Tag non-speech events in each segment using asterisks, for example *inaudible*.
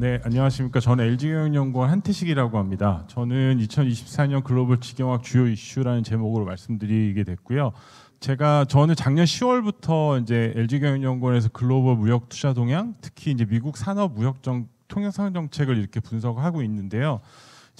네, 안녕하십니까. 저는 LG경영연구원 한태식이라고 합니다. 저는 2024년 글로벌 지경학 주요 이슈라는 제목으로 말씀드리게 됐고요. 제가 저는 작년 10월부터 이제 LG경영연구원에서 글로벌 무역 투자 동향, 특히 이제 미국 산업 무역 정 통영 산 정책을 이렇게 분석하고 있는데요.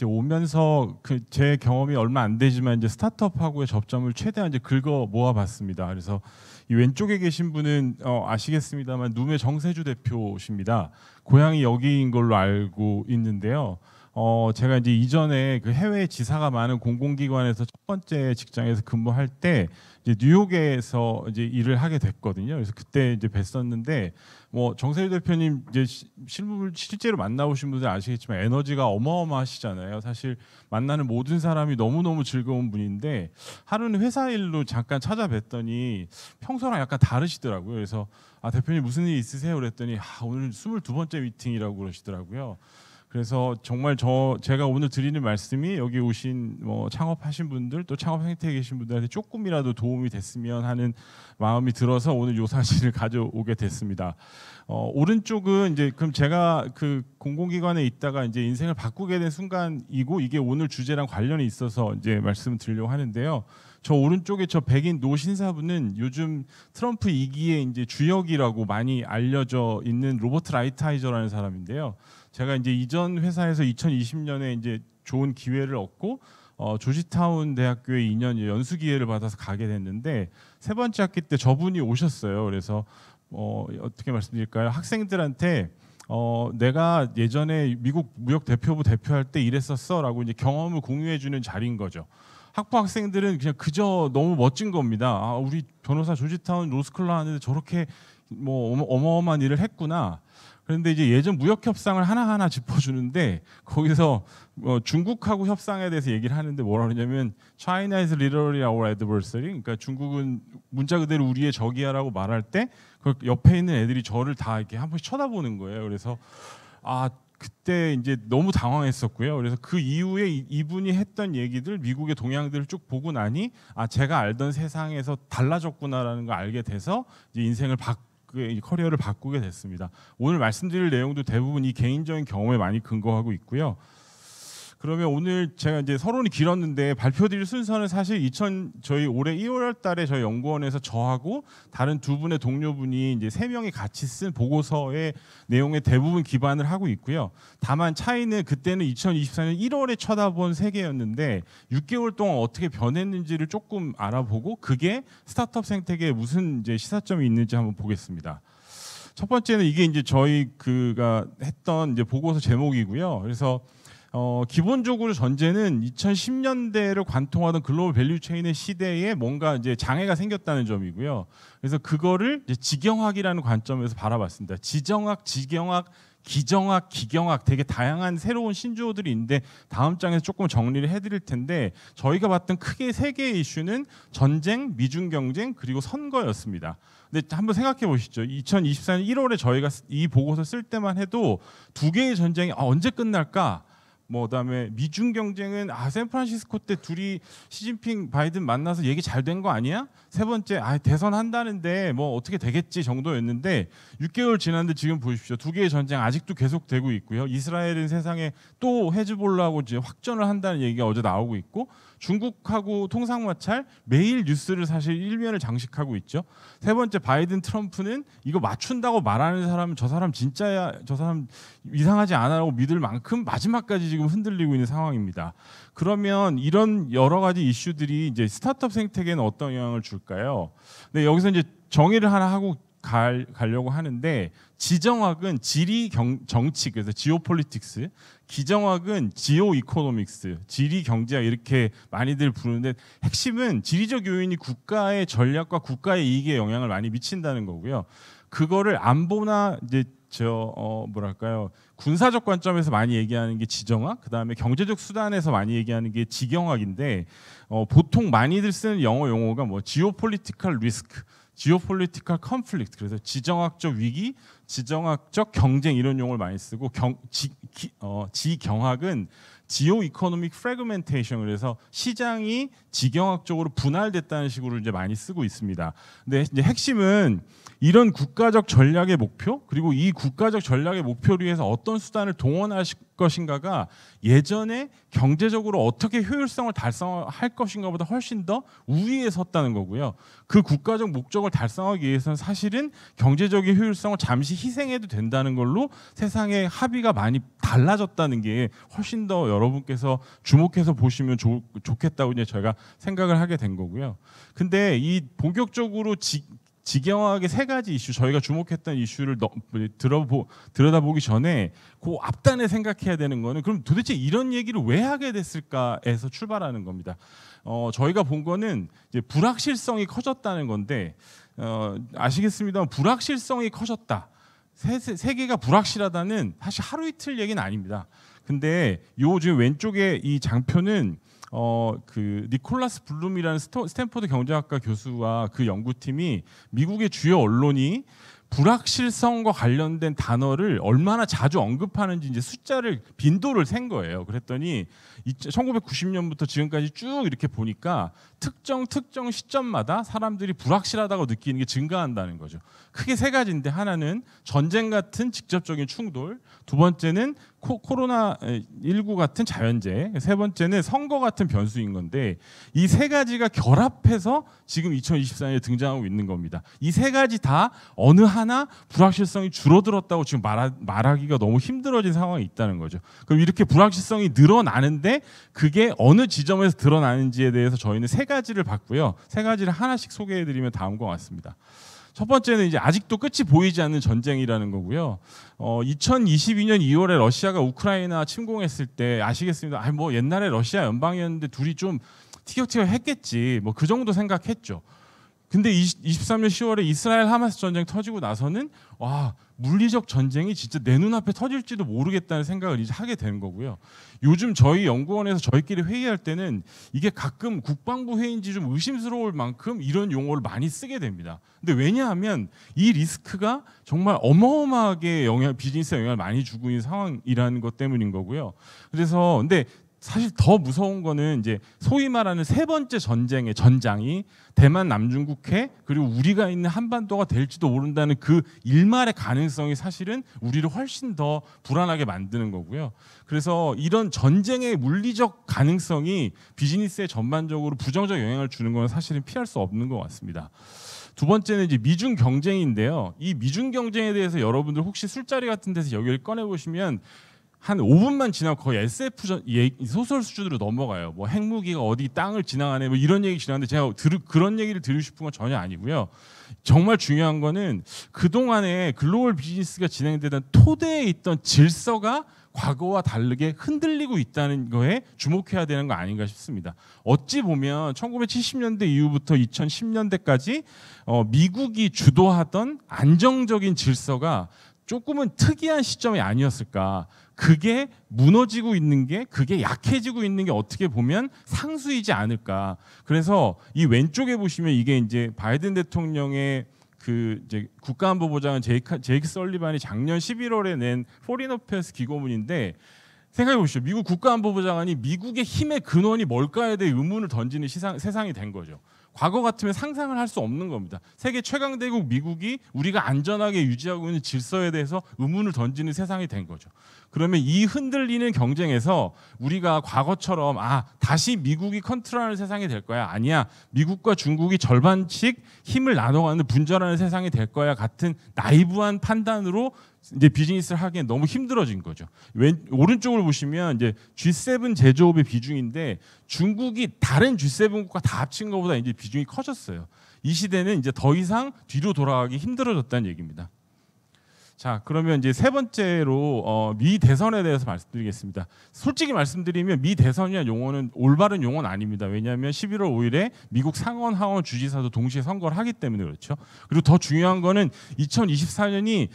이제 오면서 그제 경험이 얼마 안 되지만 이제 스타트업하고의 접점을 최대한 이제 긁어 모아봤습니다. 그래서 이 왼쪽에 계신 분은 어, 아시겠습니다만 누메 정세주 대표십니다. 고향이 여기인 걸로 알고 있는데요. 어, 제가 이제 이전에 그 해외 지사가 많은 공공기관에서 첫 번째 직장에서 근무할 때 이제 뉴욕에서 이제 일을 하게 됐거든요. 그래서 그때 이제 뵀었는데 뭐 정세일 대표님 이제 실물 실제로 만나보신 분들 아시겠지만 에너지가 어마어마하시잖아요. 사실 만나는 모든 사람이 너무 너무 즐거운 분인데 하루는 회사 일로 잠깐 찾아뵀더니 평소랑 약간 다르시더라고요. 그래서 아 대표님 무슨 일 있으세요? 그랬더니 아, 오늘 22번째 미팅이라고 그러시더라고요. 그래서 정말 저 제가 오늘 드리는 말씀이 여기 오신 뭐 창업하신 분들 또 창업 행태에 계신 분들한테 조금이라도 도움이 됐으면 하는 마음이 들어서 오늘 요 사실을 *laughs* 가져오게 됐습니다. 어, 오른쪽은 이제 그럼 제가 그 공공기관에 있다가 이제 인생을 바꾸게 된 순간이고 이게 오늘 주제랑 관련이 있어서 이제 말씀을 드리려고 하는데요. 저 오른쪽에 저 백인 노신사분은 요즘 트럼프 2기에 이제 주역이라고 많이 알려져 있는 로버트 라이타이저라는 사람인데요. 제가 이제 이전 회사에서 2020년에 이제 좋은 기회를 얻고 어, 조지타운 대학교에 2년 연수 기회를 받아서 가게 됐는데 세 번째 학기 때 저분이 오셨어요. 그래서 어, 어떻게 말씀드릴까요? 학생들한테 어, 내가 예전에 미국 무역 대표부 대표할 때 이랬었어라고 이제 경험을 공유해 주는 자리인 거죠. 학부 학생들은 그냥 그저 너무 멋진 겁니다. 아, 우리 변호사 조지타운 로스쿨라 하는데 저렇게 뭐 어마어마한 일을 했구나. 그런데 이제 예전 무역 협상을 하나하나 짚어주는데 거기서 어 중국하고 협상에 대해서 얘기를 하는데 뭐라 그러냐면 China is literally our adversary. 그러니까 중국은 문자 그대로 우리의 적이야라고 말할 때 그 옆에 있는 애들이 저를 다 이렇게 한 번씩 쳐다보는 거예요. 그래서 아 그때 이제 너무 당황했었고요. 그래서 그 이후에 이분이 했던 얘기들, 미국의 동향들을 쭉 보고 나니 아 제가 알던 세상에서 달라졌구나라는 걸 알게 돼서 이제 인생을 바바 커리어를 바꾸게 됐습니다. 오늘 말씀드릴 내용도 대부분 이 개인적인 경험에 많이 근거하고 있고요. 그러면 오늘 제가 이제 서론이 길었는데 발표드릴 순서는 사실 2000 저희 올해 1월 달에 저희 연구원에서 저하고 다른 두 분의 동료분이 이제 세 명이 같이 쓴 보고서의 내용의 대부분 기반을 하고 있고요. 다만 차이는 그때는 2024년 1월에 쳐다본 세계였는데 6개월 동안 어떻게 변했는지를 조금 알아보고 그게 스타트업 생태계에 무슨 이제 시사점이 있는지 한번 보겠습니다. 첫 번째는 이게 이제 저희 그가 했던 이제 보고서 제목이고요. 그래서 어, 기본적으로 전제는 2010년대를 관통하던 글로벌 밸류 체인의 시대에 뭔가 이제 장애가 생겼다는 점이고요. 그래서 그거를 지경학이라는 관점에서 바라봤습니다. 지정학, 지경학, 기정학, 기경학 되게 다양한 새로운 신조어들이 있는데 다음 장에서 조금 정리를 해드릴 텐데 저희가 봤던 크게 세 개의 이슈는 전쟁, 미중 경쟁 그리고 선거였습니다. 근데 한번 생각해 보시죠. 2024년 1월에 저희가 이 보고서 쓸 때만 해도 두 개의 전쟁이 아, 언제 끝날까? 뭐 그다음에 미중 경쟁은 아 샌프란시스코 때 둘이 시진핑 바이든 만나서 얘기 잘 된 거 아니야? 세 번째 아 대선 한다는데 뭐 어떻게 되겠지 정도였는데 6개월 지났는데 지금 보십시오 두 개의 전쟁 아직도 계속되고 있고요 이스라엘은 세상에 또헤즈볼라고 이제 확전을 한다는 얘기가 어제 나오고 있고 중국하고 통상 마찰 매일 뉴스를 사실 일면을 장식하고 있죠 세 번째 바이든 트럼프는 이거 맞춘다고 말하는 사람은 저 사람 진짜야 저 사람 이상하지 않아라고 믿을 만큼 마지막까지 지금 지금 흔들리고 있는 상황입니다. 그러면 이런 여러 가지 이슈들이 이제 스타트업 생태계는 어떤 영향을 줄까요? 네, 여기서 이제 정의를 하나 하고 갈, 가려고 하는데 지정학은 지리 경, 정치 그래서 지오폴리틱스 기정학은 지오 이코노믹스 지리 경제학 이렇게 많이들 부르는데 핵심은 지리적 요인이 국가의 전략과 국가의 이익에 영향을 많이 미친다는 거고요 그거를 안보나 이제 저 어, 뭐랄까요 군사적 관점에서 많이 얘기하는 게 지정학, 그 다음에 경제적 수단에서 많이 얘기하는 게 지경학인데 어, 보통 많이들 쓰는 영어 용어가 뭐 geopolitical risk, geopolitical conflict, 그래서 지정학적 위기, 지정학적 경쟁 이런 용어를 많이 쓰고 경, 지, 기, 어, 지경학은 지오 이코노믹 프래그멘테이션 그래서 시장이 지경학적으로 분할됐다는 식으로 이제 많이 쓰고 있습니다. 근데 이제 핵심은 이런 국가적 전략의 목표 그리고 이 국가적 전략의 목표를 위해서 어떤 수단을 동원하 것인가가 예전에 경제적으로 어떻게 효율성을 달성할 것인가보다 훨씬 더 우위에 섰다는 거고요. 그 국가적 목적을 달성하기 위해서는 사실은 경제적인 효율성을 잠시 희생해도 된다는 걸로 세상의 합의가 많이 달라졌다는 게 훨씬 더 여러분께서 주목해서 보시면 좋, 좋겠다고 이제 저희가 생각을 하게 된 거고요. 근데 이 본격적으로 지, 지경하게 세 가지 이슈 저희가 주목했던 이슈를 너, 들어보 들여다보기 전에 그 앞단에 생각해야 되는 거는 그럼 도대체 이런 얘기를 왜 하게 됐을까에서 출발하는 겁니다. 어, 저희가 본 거는 이제 불확실성이 커졌다는 건데 어, 아시겠습니다 불확실성이 커졌다. 세, 세계가 불확실하다는 사실 하루 이틀 얘기는 아닙니다. 근데 요 지금 왼쪽에 이 장표는 어그 니콜라스 블룸이라는 스토, 스탠포드 경제학과 교수와 그 연구팀이 미국의 주요 언론이 불확실성과 관련된 단어를 얼마나 자주 언급하는지 이제 숫자를 빈도를 센 거예요. 그랬더니 1990년부터 지금까지 쭉 이렇게 보니까 특정 특정 시점마다 사람들이 불확실하다고 느끼는 게 증가한다는 거죠. 크게 세 가지인데 하나는 전쟁 같은 직접적인 충돌, 두 번째는 코, 로나 19 같은 자연재해, 세 번째는 선거 같은 변수인 건데 이 세 가지가 결합해서 지금 2024년에 등장하고 있는 겁니다. 이 세 가지 다 어느 하나 불확실성이 줄어들었다고 지금 말하, 말하기가 너무 힘들어진 상황이 있다는 거죠. 그럼 이렇게 불확실성이 늘어나는데 그게 어느 지점에서 드러나는지에 대해서 저희는 세 가지를 봤고요. 세 가지를 하나씩 소개해드리면 다음과 같습니다. 첫 번째는 이제 아직도 끝이 보이지 않는 전쟁이라는 거고요. 어, 2022년 2월에 러시아가 우크라이나 침공했을 때 아시겠습니다. 아뭐 옛날에 러시아 연방이었는데 둘이 좀 티격태격 했겠지. 뭐 그 정도 생각했죠. 근데 20, 23년 10월에 이스라엘 하마스 전쟁 터지고 나서는 와 물리적 전쟁이 진짜 내 눈앞에 터질지도 모르겠다는 생각을 이제 하게 되는 거고요. 요즘 저희 연구원에서 저희끼리 회의할 때는 이게 가끔 국방부 회의인지 좀 의심스러울 만큼 이런 용어를 많이 쓰게 됩니다. 근데 왜냐하면 이 리스크가 정말 어마어마하게 영향 비즈니스에 영향을 많이 주고 있는 상황이라는 것 때문인 거고요. 그래서 근데 사실 더 무서운 거는 이제 소위 말하는 세 번째 전쟁의 전장이 대만 남중국해 그리고 우리가 있는 한반도가 될지도 모른다는 그 일말의 가능성이 사실은 우리를 훨씬 더 불안하게 만드는 거고요. 그래서 이런 전쟁의 물리적 가능성이 비즈니스에 전반적으로 부정적 영향을 주는 건 사실은 피할 수 없는 것 같습니다. 두 번째는 이제 미중 경쟁인데요. 이 미중 경쟁에 대해서 여러분들 혹시 술자리 같은 데서 여기를 꺼내 보시면 한 5분만 지나면 거의 SF 예, 소설 수준으로 넘어가요. 뭐 핵무기가 어디 땅을 지나가네 뭐 이런 얘기 지나는데 제가 들, 그런 얘기를 드리고 싶은 건 전혀 아니고요. 정말 중요한 거는 그동안에 글로벌 비즈니스가 진행되던 토대에 있던 질서가 과거와 다르게 흔들리고 있다는 거에 주목해야 되는 거 아닌가 싶습니다. 어찌 보면 1970년대 이후부터 2010년대까지 어, 미국이 주도하던 안정적인 질서가 조금은 특이한 시점이 아니었을까. 그게 무너지고 있는 게 그게 약해지고 있는 게 어떻게 보면 상수이지 않을까. 그래서 이 왼쪽에 보시면 이게 이제 바이든 대통령의 그 이제 국가안보보장은 제이크, 제이크 설리반이 작년 11월에 낸포리노페스 기고문인데 생각해 보시죠. 미국 국가안보보장안이 미국의 힘의 근원이 뭘까에 대해 의문을 던지는 시상, 세상이 된 거죠. 과거 같으면 상상을 할 수 없는 겁니다. 세계 최강 대국 미국이 우리가 안전하게 유지하고 있는 질서에 대해서 의문을 던지는 세상이 된 거죠. 그러면 이 흔들리는 경쟁에서 우리가 과거처럼 아 다시 미국이 컨트롤하는 세상이 될 거야 아니야 미국과 중국이 절반씩 힘을 나눠가는 분절하는 세상이 될 거야 같은 나이브한 판단으로 이제 비즈니스를 하기엔 너무 힘들어진 거죠. 왼 오른쪽을 보시면 이제 G7 제조업의 비중인데 중국이 다른 G7 국가 다 합친 것보다 이제 비중이 커졌어요. 이 시대는 이제 더 이상 뒤로 돌아가기 힘들어졌다는 얘기입니다. 자, 그러면 이제 세 번째로 어, 미 대선에 대해서 말씀드리겠습니다. 솔직히 말씀드리면 미 대선이란 용어는 올바른 용어는 아닙니다. 왜냐하면 11월 5일에 미국 상원 하원 주지사도 동시에 선거를 하기 때문에 그렇죠. 그리고 더 중요한 거는 2024년이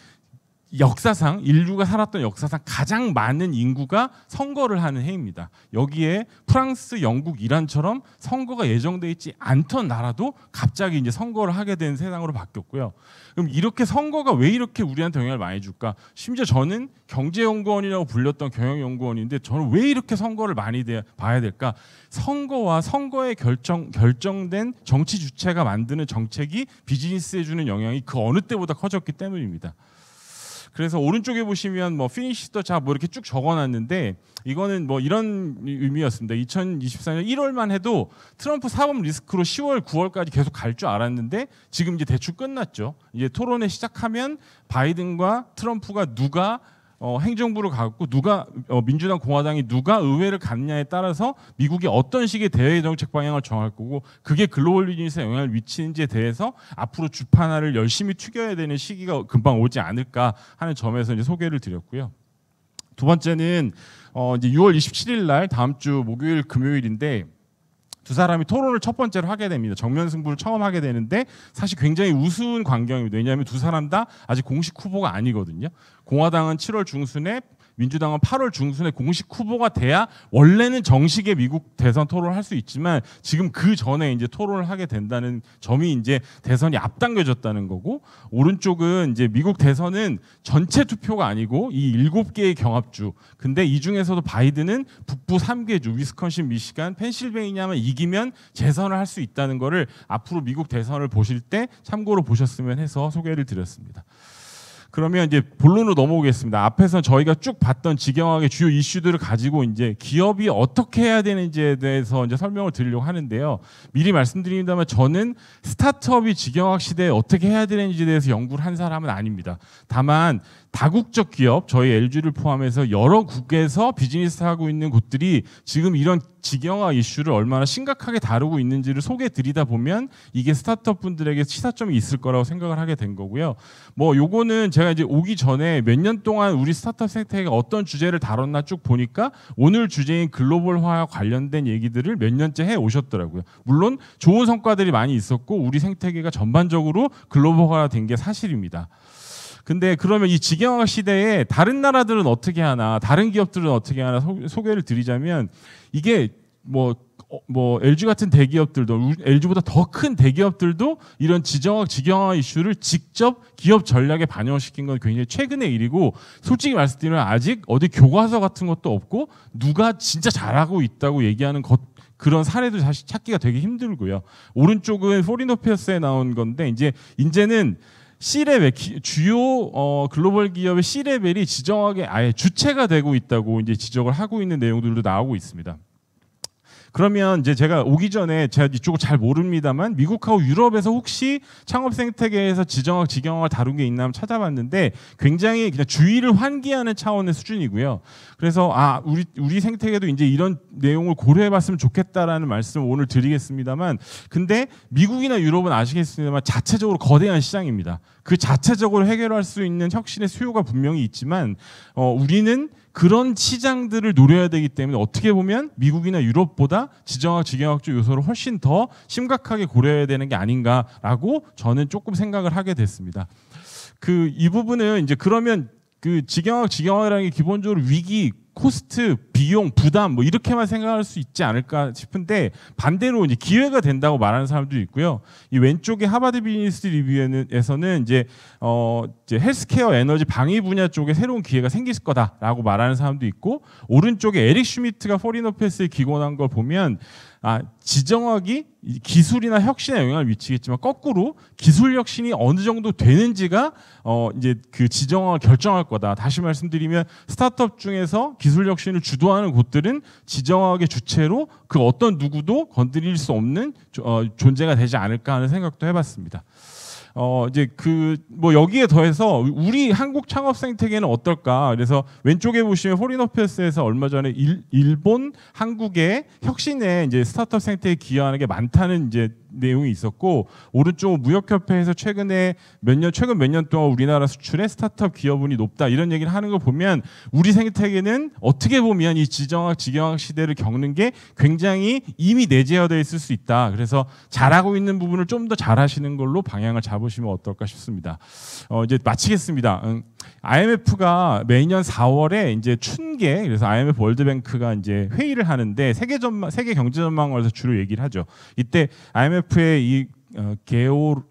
역사상 인류가 살았던 역사상 가장 많은 인구가 선거를 하는 해입니다. 여기에 프랑스, 영국, 이란처럼 선거가 예정돼 있지 않던 나라도 갑자기 이제 선거를 하게 된 세상으로 바뀌었고요. 그럼 이렇게 선거가 왜 이렇게 우리한테 영향을 많이 줄까? 심지어 저는 경제연구원이라고 불렸던 경영연구원인데 저는 왜 이렇게 선거를 많이 봐야 될까? 선거와 선거에 결정 결정된 정치 주체가 만드는 정책이 비즈니스에 주는 영향이 그 어느 때보다 커졌기 때문입니다. 그래서 오른쪽에 보시면 뭐 피니시 더자뭐 이렇게 쭉 적어놨는데 이거는 뭐 이런 의미였습니다. 2024년 1월만 해도 트럼프 사법 리스크로 10월, 9월까지 계속 갈 줄 알았는데 지금 이제 대충 끝났죠. 이제 토론회 시작하면 바이든과 트럼프가 누가 어, 행정부를 갖고 누가 어, 민주당 공화당이 누가 의회를 갖냐에 따라서 미국이 어떤 식의 대외 정책 방향을 정할 거고 그게 글로벌 리니스에 영향을 미치는지에 대해서 앞으로 주판화를 열심히 튀겨야 되는 시기가 금방 오지 않을까 하는 점에서 이제 소개를 드렸고요. 두 번째는 어, 이제 6월 27일 날 다음 주 목요일 금요일인데 두 사람이 토론을 첫 번째로 하게 됩니다. 정면 승부를 처음 하게 되는데 사실 굉장히 우스운 광경입니다. 왜냐하면 두 사람 다 아직 공식 후보가 아니거든요. 공화당은 7월 중순에 민주당은 8월 중순에 공식 후보가 돼야 원래는 정식의 미국 대선 토론을 할 수 있지만 지금 그 전에 이제 토론을 하게 된다는 점이 이제 대선이 앞당겨졌다는 거고 오른쪽은 이제 미국 대선은 전체 투표가 아니고 이 일곱 개의 경합주 근데 이 중에서도 바이든은 북부 3개주 위스콘신, 미시간, 펜실베이니아만 이기면 재선을 할 수 있다는 거를 앞으로 미국 대선을 보실 때 참고로 보셨으면 해서 소개를 드렸습니다. 그러면 이제 본론으로 넘어오겠습니다. 앞에서 저희가 쭉 봤던 지경학의 주요 이슈들을 가지고 이제 기업이 어떻게 해야 되는지에 대해서 이제 설명을 드리려고 하는데요. 미리 말씀드립니다만 저는 스타트업이 지경학 시대에 어떻게 해야 되는지에 대해서 연구를 한 사람은 아닙니다. 다만 다국적 기업, 저희 LG를 포함해서 여러 국에서 비즈니스 하고 있는 곳들이 지금 이런 지경화 이슈를 얼마나 심각하게 다루고 있는지를 소개 드리다 보면 이게 스타트업 분들에게 시사점이 있을 거라고 생각을 하게 된 거고요. 뭐 요거는 제가 제가 이제 오기 전에 몇 년 동안 우리 스타트업 생태계가 어떤 주제를 다뤘나 쭉 보니까 오늘 주제인 글로벌화와 관련된 얘기들을 몇 년째 해 오셨더라고요. 물론 좋은 성과들이 많이 있었고 우리 생태계가 전반적으로 글로벌화가 된 게 사실입니다. 근데 그러면 이 직영화 시대에 다른 나라들은 어떻게 하나, 다른 기업들은 어떻게 하나 소, 소개를 드리자면 이게 뭐 어, 뭐 LG 같은 대기업들도 LG보다 더 큰 대기업들도 이런 지정학 지경화 이슈를 직접 기업 전략에 반영시킨 건 굉장히 최근의 일이고 솔직히 말씀드리면 아직 어디 교과서 같은 것도 없고 누가 진짜 잘하고 있다고 얘기하는 것 그런 사례도 사실 찾기가 되게 힘들고요. 오른쪽은 포리노피어스에 나온 건데 이제 이제는 C레벨 주요 어, 글로벌 기업의 C레벨이 지정하게 아예 주체가 되고 있다고 이제 지적을 하고 있는 내용들도 나오고 있습니다. 그러면 이제 제가 오기 전에 제가 이쪽을 잘 모릅니다만 미국하고 유럽에서 혹시 창업 생태계에서 지정학 지경학을 다룬 게 있나 한번 찾아봤는데 굉장히 그냥 주의를 환기하는 차원의 수준이고요. 그래서 아 우리 우리 생태계도 이제 이런 내용을 고려해봤으면 좋겠다라는 말씀을 오늘 드리겠습니다만 근데 미국이나 유럽은 아시겠습니다만 자체적으로 거대한 시장입니다. 그 자체적으로 해결할 수 있는 혁신의 수요가 분명히 있지만 어, 우리는 그런 시장들을 노려야 되기 때문에 어떻게 보면 미국이나 유럽보다 지정학 지경학적 요소를 훨씬 더 심각하게 고려해야 되는 게 아닌가라고 저는 조금 생각을 하게 됐습니다. 그 이 부분은 이제 그러면 그 지경학 지경학이라는 게 기본적으로 위기 코스트, 비용, 부담 뭐 이렇게만 생각할 수 있지 않을까 싶은데 반대로 이제 기회가 된다고 말하는 사람도 있고요. 이왼쪽에 하버드 비즈니스 리뷰에서는 이제 어 이제 헬스케어, 에너지, 방위 분야 쪽에 새로운 기회가 생길 거다라고 말하는 사람도 있고 오른쪽에 에릭 슈미트가 포리너 패스에 기원한걸 보면 아, 지정학이 기술이나 혁신에 영향을 미치겠지만 거꾸로 기술 혁신이 어느 정도 되는지가 어 이제 그 지정학을 결정할 거다. 다시 말씀드리면 스타트업 중에서 기술 혁신을 주도하는 곳들은 지정학의 주체로 그 어떤 누구도 건드릴 수 없는 어, 존재가 되지 않을까 하는 생각도 해봤습니다. 어 이제 그 뭐 여기에 더해서 우리 한국 창업 생태계는 어떨까? 그래서 왼쪽에 보시면 포리노페스에서 얼마 전에 일, 본 한국의 혁신에 이제 스타트업 생태에 기여하는 게 많다는 이제 내용이 있었고 오른쪽 무역협회에서 최근에 몇 년 최근 몇 년 동안 우리나라 수출의 스타트업 기업분이 높다 이런 얘기를 하는 걸 보면 우리 생태계는 어떻게 보면 이 지정학 지경학 시대를 겪는 게 굉장히 이미 내재화되어 있을 수 있다. 그래서 잘하고 있는 부분을 좀 더 잘하시는 걸로 방향을 잡으시면 어떨까 싶습니다. 어, 이제 마치겠습니다. 음, IMF가 매년 4월에 이제 춘계 그래서 IMF 월드뱅크가 이제 회의를 하는데 세계 전망 세계 경제 전망해서 주로 얘기를 하죠. 이때 IMF IMF의 이 어, 게오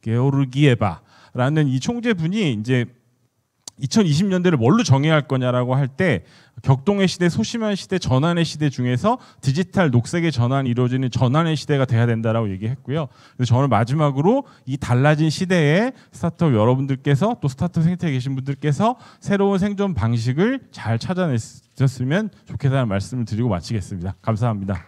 게오르기에바라는 이 총재분이 이제 2020년대를 뭘로 정해야 할 거냐라고 할 때 격동의 시대, 소심한 시대, 전환의 시대 중에서 디지털 녹색의 전환이 이루어지는 전환의 시대가 돼야 된다라고 얘기했고요. 그래서 저는 마지막으로 이 달라진 시대에 스타트업 여러분들께서 또 스타트업 생태에 계신 분들께서 새로운 생존 방식을 잘 찾아내셨으면 좋겠다는 말씀을 드리고 마치겠습니다. 감사합니다.